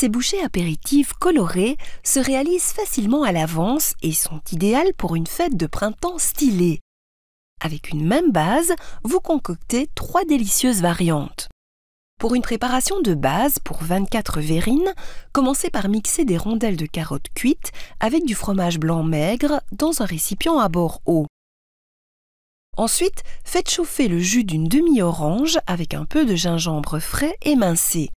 Ces bouchées apéritives colorées se réalisent facilement à l'avance et sont idéales pour une fête de printemps stylée. Avec une même base, vous concoctez trois délicieuses variantes. Pour une préparation de base pour 24 verrines, commencez par mixer des rondelles de carottes cuites avec du fromage blanc maigre dans un récipient à bord haut. Ensuite, faites chauffer le jus d'une demi-orange avec un peu de gingembre frais émincé.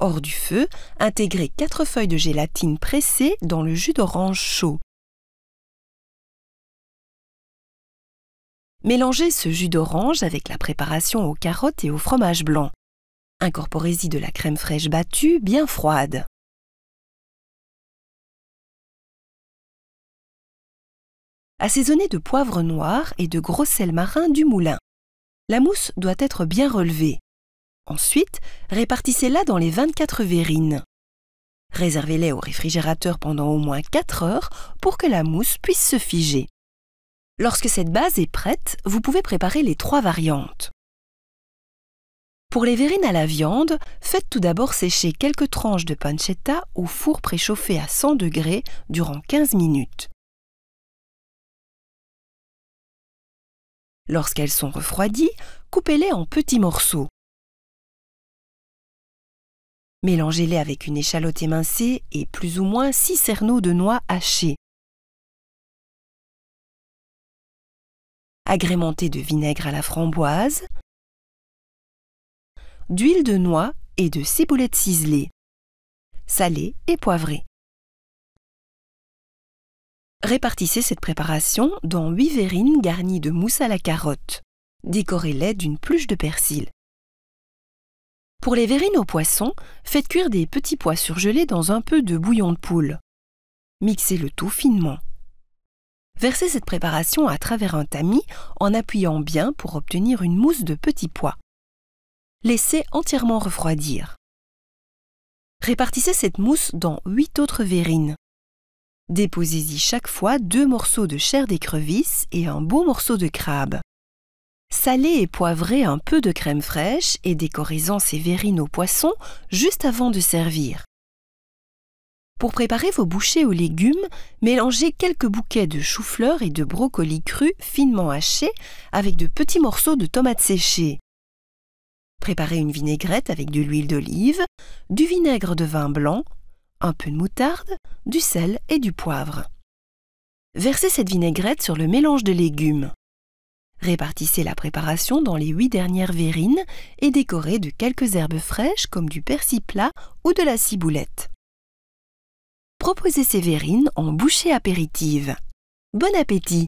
Hors du feu, intégrez 4 feuilles de gélatine pressées dans le jus d'orange chaud. Mélangez ce jus d'orange avec la préparation aux carottes et au fromage blanc. Incorporez-y de la crème fraîche battue bien froide. Assaisonnez de poivre noir et de gros sel marin du moulin. La mousse doit être bien relevée. Ensuite, répartissez-la dans les 24 verrines. Réservez-les au réfrigérateur pendant au moins 4 heures pour que la mousse puisse se figer. Lorsque cette base est prête, vous pouvez préparer les trois variantes. Pour les verrines à la viande, faites tout d'abord sécher quelques tranches de pancetta au four préchauffé à 100 degrés durant 15 minutes. Lorsqu'elles sont refroidies, coupez-les en petits morceaux. Mélangez-les avec une échalote émincée et plus ou moins 6 cerneaux de noix hachés. Agrémentez de vinaigre à la framboise, d'huile de noix et de ciboulette ciselée. salée et poivré. Répartissez cette préparation dans 8 verrines garnies de mousse à la carotte. Décorez-les d'une pluche de persil. Pour les verrines aux poissons, faites cuire des petits pois surgelés dans un peu de bouillon de poule. Mixez le tout finement. Versez cette préparation à travers un tamis en appuyant bien pour obtenir une mousse de petits pois. Laissez entièrement refroidir. Répartissez cette mousse dans 8 autres verrines. Déposez-y chaque fois deux morceaux de chair d'écrevisse et un beau morceau de crabe. Salez et poivrez un peu de crème fraîche et décorisant ses ces verrines au poisson juste avant de servir. Pour préparer vos bouchées aux légumes, mélangez quelques bouquets de chou-fleur et de brocoli cru finement hachés avec de petits morceaux de tomates séchées. Préparez une vinaigrette avec de l'huile d'olive, du vinaigre de vin blanc, un peu de moutarde, du sel et du poivre. Versez cette vinaigrette sur le mélange de légumes. Répartissez la préparation dans les huit dernières verrines et décorez de quelques herbes fraîches comme du persil plat ou de la ciboulette. Proposez ces verrines en bouchée apéritive. Bon appétit